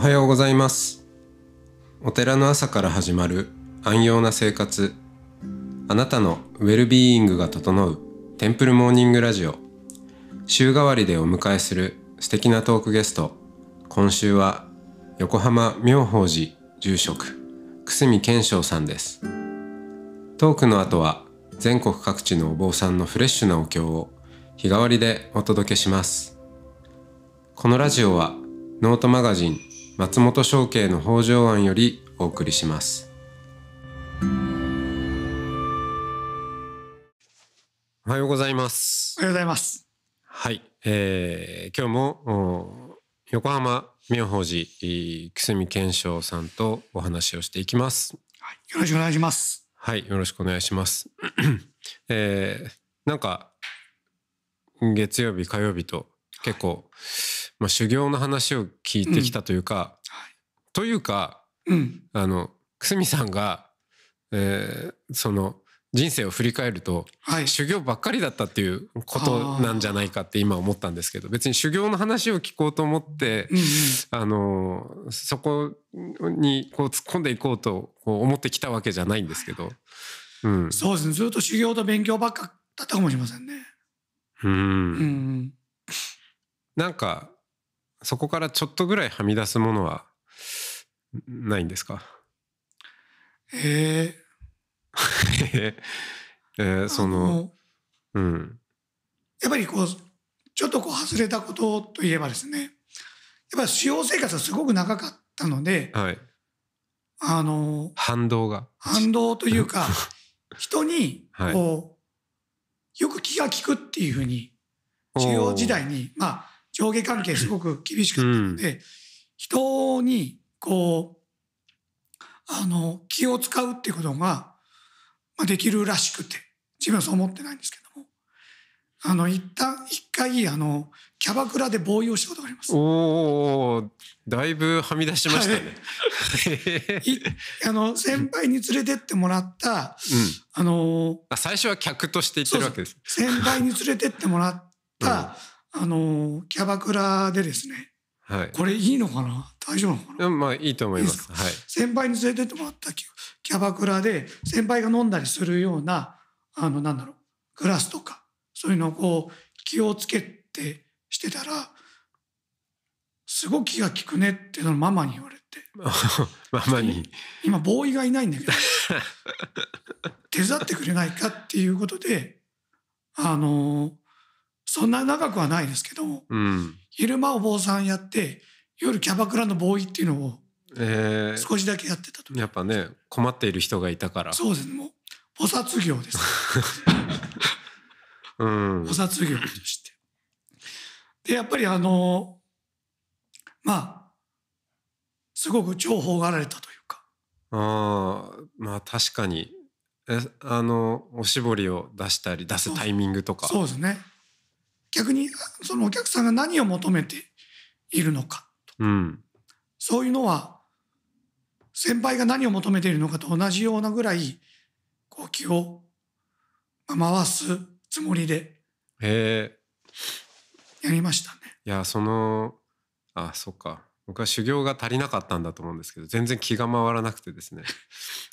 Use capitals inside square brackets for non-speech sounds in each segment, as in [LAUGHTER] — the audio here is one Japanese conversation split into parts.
おはようございますお寺の朝から始まる安養な生活あなたのウェルビーイングが整うテンプルモーニングラジオ週替わりでお迎えする素敵なトークゲスト今週は横浜妙法寺住職久住健章さんですトークの後は全国各地のお坊さんのフレッシュなお経を日替わりでお届けしますこのラジオはノートマガジン松本商家の北条庵よりお送りしますおはようございますおはようございますはい、えー、今日も横浜妙法寺久住健章さんとお話をしていきます、はい、よろしくお願いしますはいよろしくお願いしますえー、なんか月曜日火曜日と結構、はいまあ、修行の話を聞いてきたというか、というか、あの久住さんが、えー、その人生を振り返ると、はい、修行ばっかりだったっていうことなんじゃないかって今思ったんですけど別に修行の話を聞こうと思って、うんうん、あのそこにこう突っ込んでいこうと思ってきたわけじゃないんですけど、うん、そうですねずっと修行と勉強ばっかだったかもしれませんね。うん、うん、なんかそこからちょっとぐらいはみ出すものはないんですかえー、[LAUGHS] えー、そのうん、やっぱりこうちょっとこう外れたことといえばですねやっぱり使用生活はすごく長かったので、はい、あの反動が反動というか [LAUGHS] 人にこう、はい、よく気が利くっていうふうに使用時代にまあ上下関係すごく厳しくったので、うん、人にこうあの気を使うっていうことがまあ、できるらしくて自分はそう思ってないんですけどもあの一旦一回あのキャバクラで防衛をしたことがあります。おだいぶはみ出しましたね。あの先輩に連れてってもらった、うん、あの最初は客として行ってるわけです。先輩に連れてってもらった、あのキャバクラでですね、はい、これいいのかな大丈夫なのかなまあいいと思います、はい、先輩に連れてってもらったキャバクラで先輩が飲んだりするようなあのなんだろうグラスとかそういうのをこう気をつけてしてたらすごく気が利くねってのママに言われて [LAUGHS] ママに今ボーイがいないんだけど [LAUGHS] 手伝ってくれないかっていうことであのそんな長くはないですけども、うん、昼間お坊さんやって夜キャバクラのボーイっていうのをえ少しだけやってたとやっぱね困っている人がいたからそうですね、もう菩薩業です、[LAUGHS] うん、菩薩業としてでやっぱりあのまあすごく重宝がられたというかあまあ確かにえあのおしぼりを出したり出すタイミングとかそうですね逆にそのお客さんが何を求めているのか、うん、そういうのは先輩が何を求めているのかと同じようなぐらいこう気を回すつもりでやりましたね。いやそのあそっか僕は修行が足りなかったんだと思うんですけど全然気が回らなくてですね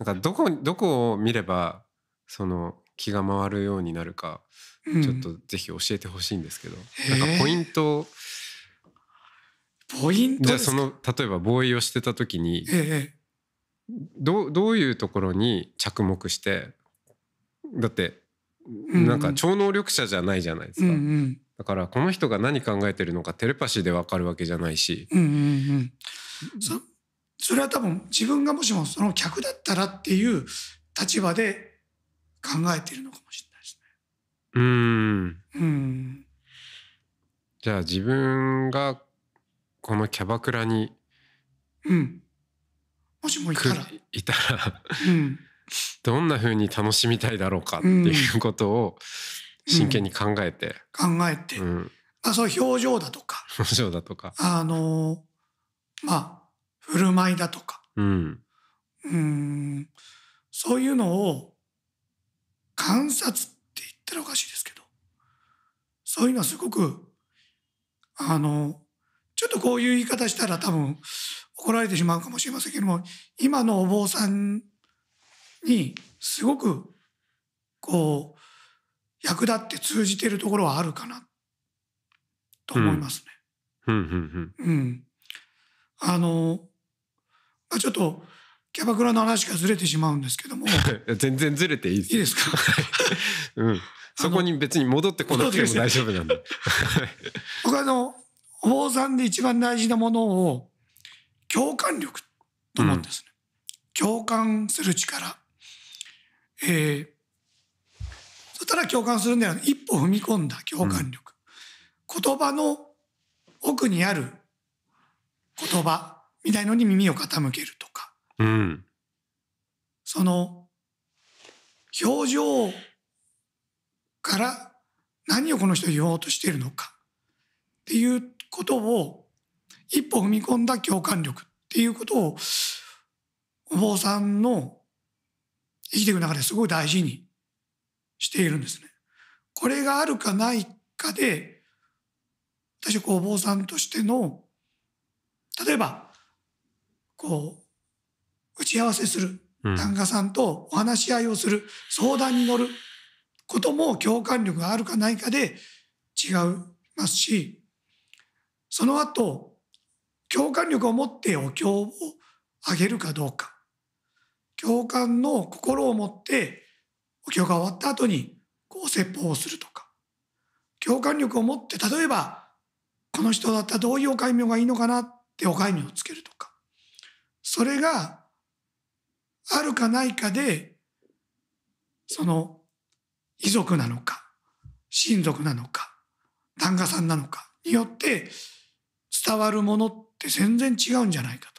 なんかどこどこを見ればその気が回るようになるかちょっとぜひ教えてほしいんですけど、うん、なんかポイントポイントじゃあその例えば防衛をしてた時に、ええ、どどういうところに着目してだってなんか超能力者じゃないじゃないですか、うんうん、だからこの人が何考えてるのかテレパシーで分かるわけじゃないし、うんうんうん、そそれは多分自分がもしもその客だったらっていう立場で考えてるのかもしれない。うん、うん、じゃあ自分がこのキャバクラに、うん、もしもいたらいたらうん、どんなふうに楽しみたいだろうかっていうことを真剣に考えて、考えて、うん、あそう表情だとか表情だとかあのまあ振る舞いだとか、うん、うんそういうのを観察ったらおかしいですけどそういうのはすごくあのちょっとこういう言い方したら多分怒られてしまうかもしれませんけども今のお坊さんにすごくこう役立って通じてるところはあるかなと思いますね。うん、うん、あの、まあ、ちょっとキャバクラの話がずれてしまうんですけども [LAUGHS] 全然ずれていいですかうん、そこに別に戻ってこなくても大丈夫なんで。[LAUGHS] 僕あの、法さんで一番大事なものを、共感力と思うんですね。うん、共感する力。ええー、ただ共感するんではなく一歩踏み込んだ共感力。うん、言葉の奥にある言葉みたいのに耳を傾けるとか。うん、その、表情から何をこの人言おうとしているのかっていうことを一歩踏み込んだ共感力っていうことをお坊さんの生きていく中ですごい大事にしているんですね。これがあるかないかで私はこうお坊さんとしての例えばこう打ち合わせする檀家さんとお話し合いをする相談に乗ることも共感力があるかないかで違いますしその後共感力を持ってお経をあげるかどうか共感の心を持ってお経が終わった後にこう説法をするとか共感力を持って例えばこの人だったらどういうお戒名がいいのかなってお戒名をつけるとかそれがあるかないかでその遺族なのか親族なのか檀家さんなのかによって伝わるものって全然違うんじゃないか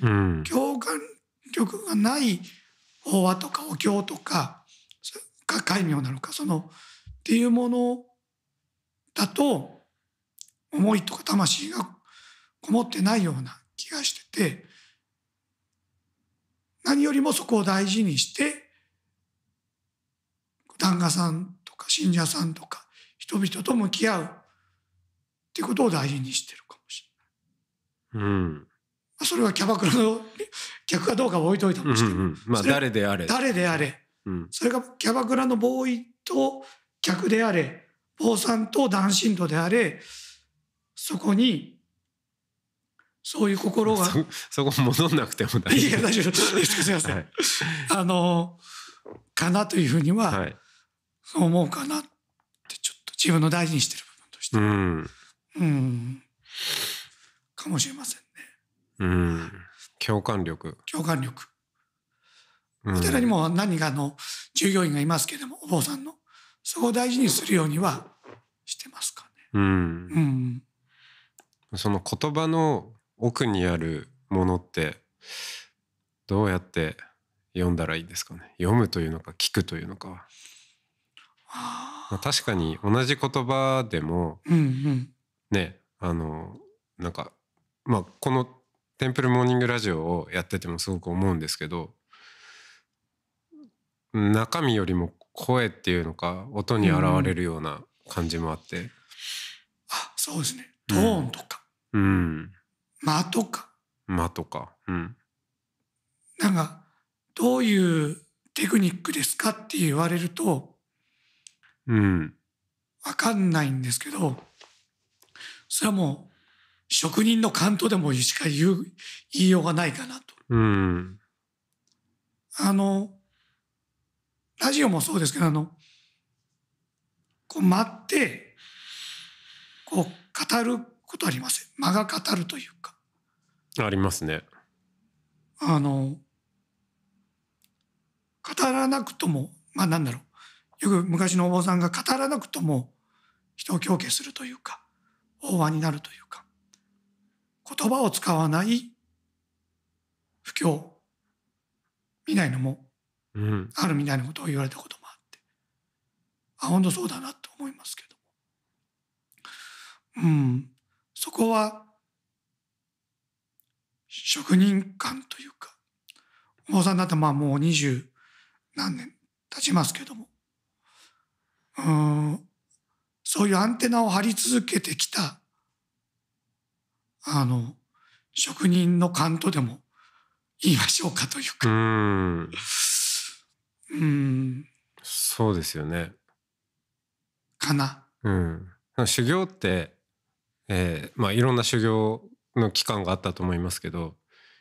と。うん、共感力がない法話とかお経とかか戒名なのかそのっていうものだと思いとか魂がこもってないような気がしてて何よりもそこを大事にして檀家さんとか信者さんとか人々と向き合うっていうことを大事にしてるかもしれない。うんまあ、それはキャバクラの客かどうかは置いといたとして、うんうん、まあ、誰であれ誰であれ、うん、それがキャバクラのボーイと客であれ坊さんと男信徒であれそこにそういう心がそこ戻んなくても大丈夫いや大丈夫すすいません、はい、あのかなというふうにはそう思うかなってちょっと自分の大事にしてる部分として、うん、うん、かもしれませんね。うん、共感力共感力、うん、お寺にも何かの従業員がいますけれどもお坊さんのそこを大事にするようにはしてますかね。うん、うん、その言葉の奥にあるものってどうやって読んだらいいんですかね読むというのか聞くというのかまあ、確かに同じ言葉でも、うんうん、ねあのなんか、まあ、この「テンプルモーニングラジオ」をやっててもすごく思うんですけど中身よりも声っていうのか音に現れるような感じもあって、うん、あそうですねトーンとか、うん、間とか間とか、うん、なんかどういうテクニックですかって言われるとうん、分かんないんですけどそれはもう職人の勘とでもしか言う言いようがないかなと。うん、あのラジオもそうですけどあのこう待ってこう語ることありません間が語るというか。ありますね。あの語らなくともまあなんだろうよく昔のお坊さんが語らなくとも人を狂気するというか大和になるというか言葉を使わない不況見ないのもあるみたいなことを言われたこともあって、うん、あ本当そうだなと思いますけどもうんそこは職人感というかお坊さんだったらまあもう二十何年経ちますけどもうんそういうアンテナを張り続けてきたあの職人の勘とでも言いましょうかというかうんうんそうですよねかな。うん、修行って、えーまあ、いろんな修行の期間があったと思いますけど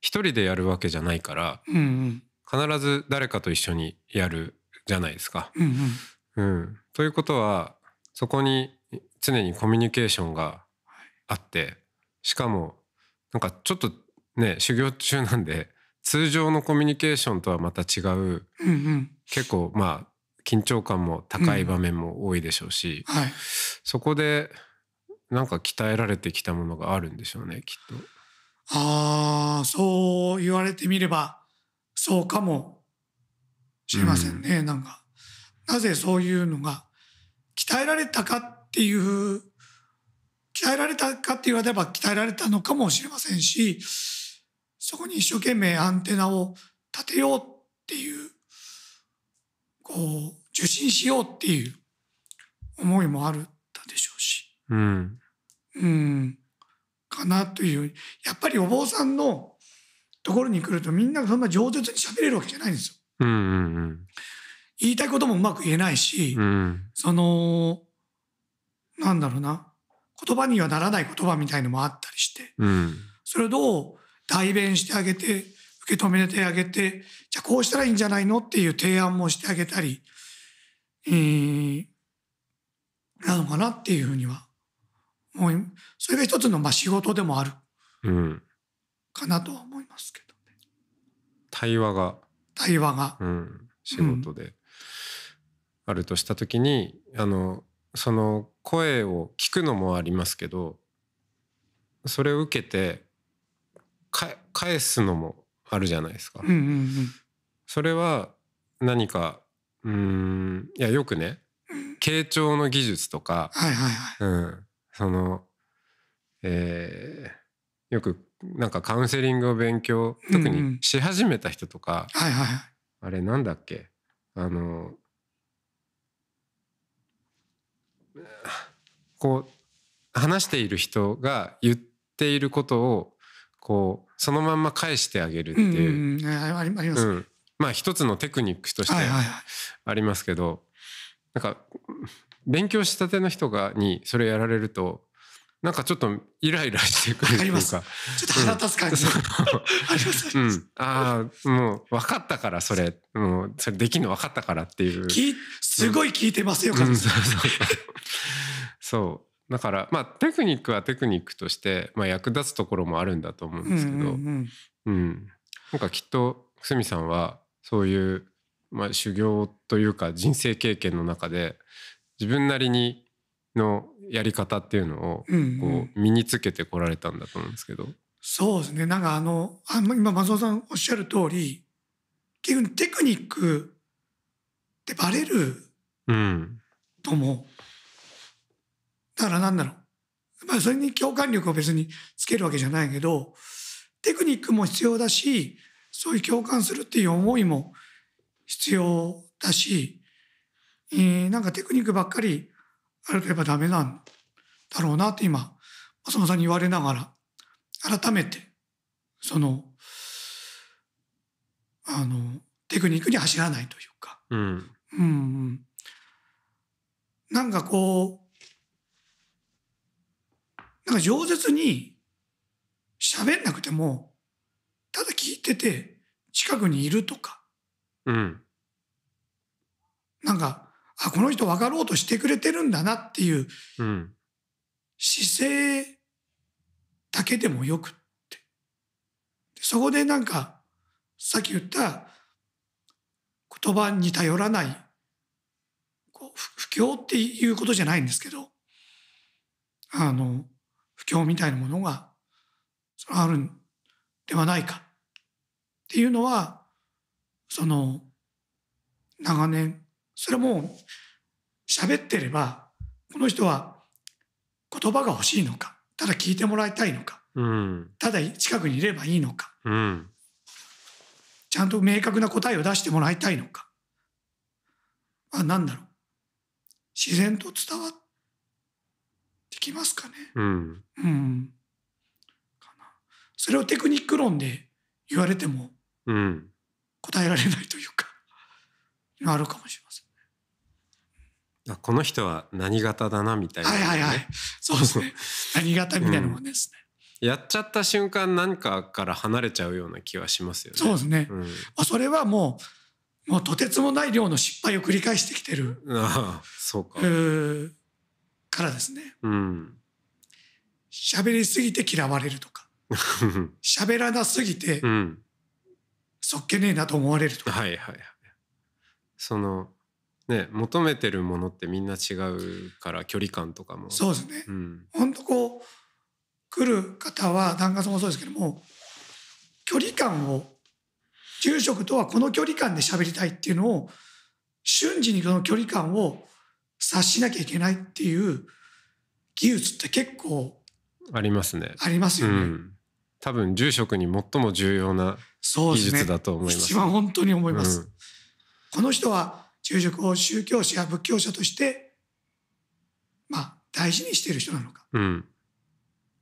一人でやるわけじゃないから、うんうん、必ず誰かと一緒にやるじゃないですか。うん、うんうん、ということはそこに常にコミュニケーションがあってしかもなんかちょっとね修行中なんで通常のコミュニケーションとはまた違う、うんうん、結構まあ緊張感も高い場面も多いでしょうし、うんはい、そこでなんか鍛えられてきたものがあるんでしょうねきっと。ああそう言われてみればそうかもしれませんね、うん、なんか。なぜそういうのが鍛えられたかっていう、鍛えられたかって言われれば鍛えられたのかもしれませんし、そこに一生懸命アンテナを立てようっていう、こう、受信しようっていう思いもあるったでしょうし。うん。うん。かなという。やっぱりお坊さんのところに来るとみんなそんな饒舌に喋れるわけじゃないんですよ。うんうんうん。言いたいこともうまく言えないし、うん、そのなんだろうな言葉にはならない言葉みたいのもあったりして、うん、それをどう代弁してあげて受け止めてあげてじゃあこうしたらいいんじゃないのっていう提案もしてあげたり、えー、なのかなっていうふうには思いそれが一つのまあ仕事でもあるかなとは思いますけどね。対話が対話が、うん、仕事で、あるとした時にあのその声を聞くのもありますけどそれを受けて返すのもあるじゃないですか。うんうんうん、それは何かうんいやよくね傾聴の技術とか、はいはいはい、うん、その、えー、よくなんかカウンセリングを勉強特にし始めた人とか、うんうんはいはい、あれなんだっけあのこう話している人が言っていることをこうそのまんま返してあげるっていう、うんあります、うん、まあ一つのテクニックとしてありますけど、はなんか勉強したての人がにそれやられるとなんかちょっとイライラしてくるっいうか。ちょっと腹立つ感じ。あります、あります。うん、ああ、もう分かったから、それ。もう、それできるの分かったからっていう。すごい聞いてますよ、うん、そうそう。だから、まあ、テクニックはテクニックとして、まあ、役立つところもあるんだと思うんですけど、うん、うん、なんかきっと、すみさんは、そういう、まあ、修行というか、人生経験の中で、自分なりにのやり方っていうのをこう身につけてこられたんだと思うんですけど。うんうん、そうですねなんかあのあ今松尾さんおっしゃる通り結局テクニックってバレると思う。うん、だからなんだろう。まあそれに共感力を別につけるわけじゃないけどテクニックも必要だしそういう共感するっていう思いも必要だし、えー、なんかテクニックばっかり悪ければダメなんだろうなって今、浅野さんに言われながら、改めて、その、あの、テクニックに走らないというか、うん、うん、なんかこう、なんか饒舌に喋んなくても、ただ聞いてて、近くにいるとか、うん、なんかあこの人分かろうとしてくれてるんだなっていう姿勢だけでもよくってそこでなんかさっき言った言葉に頼らないこう不況っていうことじゃないんですけどあの不況みたいなものがあるんではないかっていうのはその長年それも喋ってればこの人は言葉が欲しいのかただ聞いてもらいたいのか、うん、ただ近くにいればいいのか、うん、ちゃんと明確な答えを出してもらいたいのか、まあ、何だろう自然と伝わってきますかね。うん、うん、かなそれをテクニック論で言われても答えられないというか、あるかもしれません。あこの人は何型だなみたいな、ね、はいはいはいそうですね [LAUGHS] 何型みたいなもんですね、うん、やっちゃった瞬間何かから離れちゃうような気はしますよねそうですね、うん、まあ、それはもうもうとてつもない量の失敗を繰り返してきてるああそうか、えー、からですねうん喋りすぎて嫌われるとか [LAUGHS] 喋らなすぎて、そっけねえなと思われるとかはいはいはいそのね、求めてるものってみんな違うから距離感とかもそうですね、うん、本当こう来る方は檀家さんもそうですけども距離感を住職とはこの距離感で喋りたいっていうのを瞬時にこの距離感を察しなきゃいけないっていう技術って結構ありますねありますよね、うん、多分住職に最も重要な技術だと思います、ね、一番本当に思います、うん、この人は中熟を宗教者や仏教者として、まあ、大事にしている人なのか、うん、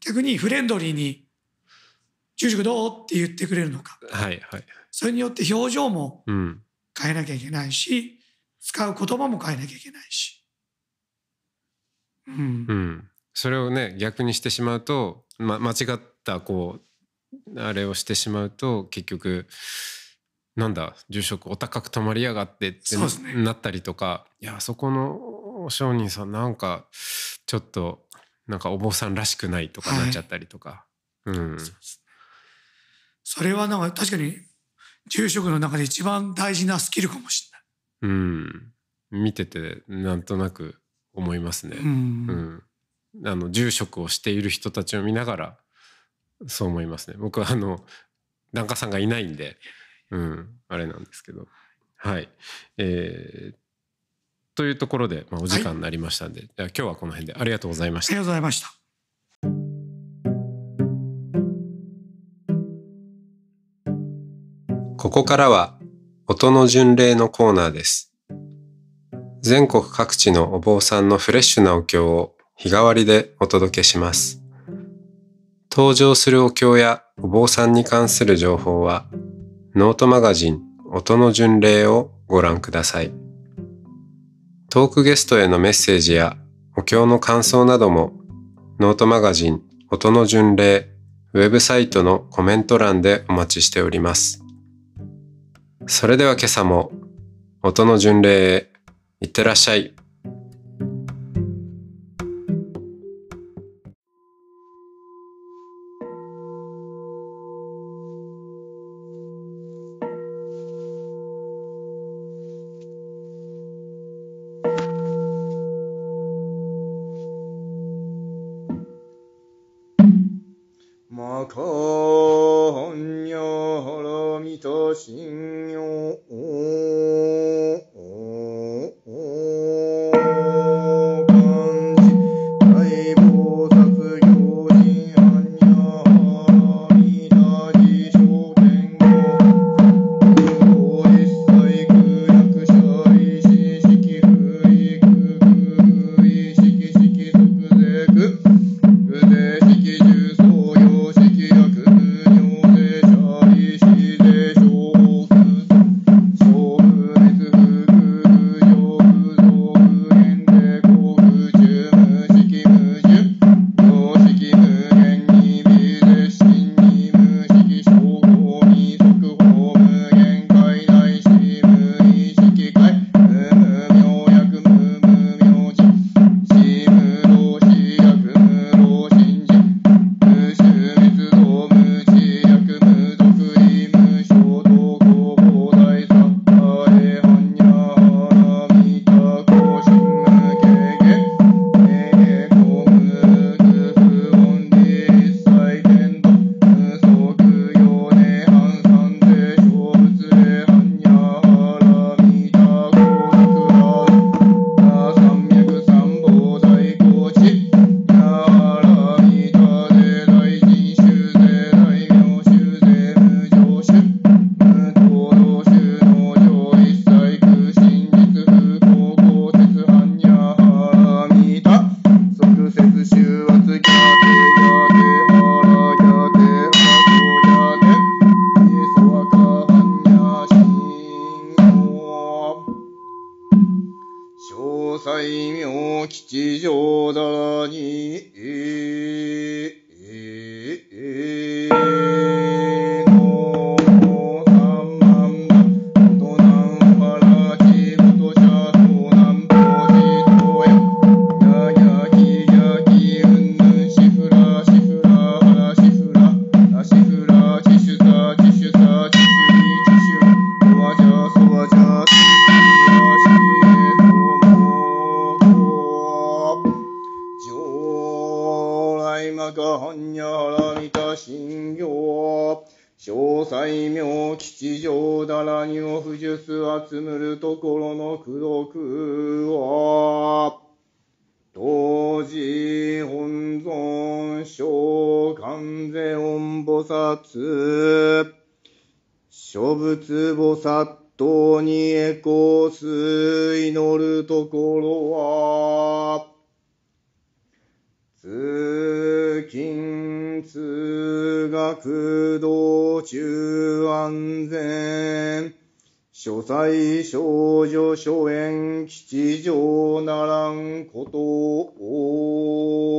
逆にフレンドリーに「中熟どう?」って言ってくれるのか、はいはい、それによって表情も変えなきゃいけないし、うん、使う言葉も変えなきゃいけないし。うん、うん、それをね逆にしてしまうと、ま、間違ったこうあれをしてしまうと結局なんだ住職お高く泊まりやがってってなったりとか、いやそこの商人さんなんかちょっとなんかお坊さんらしくないとかなっちゃったりとか、はい、うんそれはなんか確かに住職の中で一番大事なスキルかもしれないうん見ててなんとなく思いますね、うん、うん、あの住職をしている人たちを見ながらそう思いますね僕はあの檀家さんがいないんでうん、あれなんですけど。はい。えー、というところで、まあ、お時間になりましたんで、はい、今日はこの辺でありがとうございました。ありがとうございました。ここからは音の巡礼のコーナーです。全国各地のお坊さんのフレッシュなお経を日替わりでお届けします。登場するお経やお坊さんに関する情報はノートマガジン音の巡礼をご覧ください。トークゲストへのメッセージやお経の感想などもノートマガジン音の巡礼ウェブサイトのコメント欄でお待ちしております。それでは今朝も音の巡礼へいってらっしゃい。滅びと信用。集むるところの苦毒は、当時本尊召喚世音菩薩、諸仏菩薩等に栄光す祈るところは、通勤通学道中安全、所在少女所園吉祥ならんことを。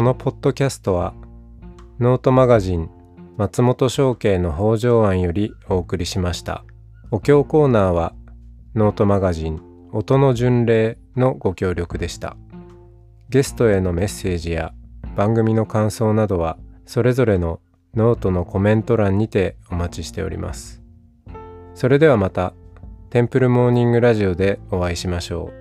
このポッドキャストはノートマガジン松本商家の北条庵よりお送りしましたお経コーナーはノートマガジン音の巡礼のご協力でしたゲストへのメッセージや番組の感想などはそれぞれのノートのコメント欄にてお待ちしておりますそれではまたテンプルモーニングラジオでお会いしましょう